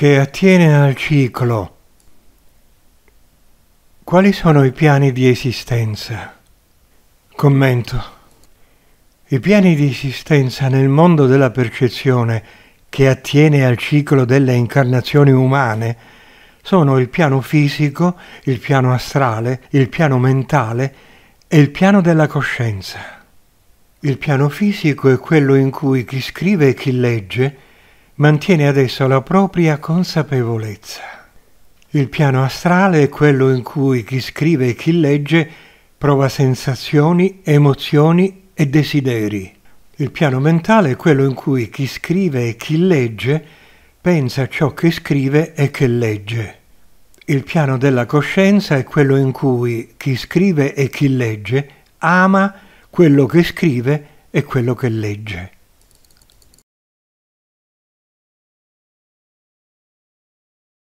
che attiene al ciclo. Quali sono i piani di esistenza? Commento. I piani di esistenza nel mondo della percezione che attiene al ciclo delle incarnazioni umane sono il piano fisico, il piano astrale, il piano mentale e il piano della coscienza. Il piano fisico è quello in cui chi scrive e chi legge mantiene adesso la propria consapevolezza. Il piano astrale è quello in cui chi scrive e chi legge prova sensazioni, emozioni e desideri. Il piano mentale è quello in cui chi scrive e chi legge pensa ciò che scrive e che legge. Il piano della coscienza è quello in cui chi scrive e chi legge ama quello che scrive e quello che legge.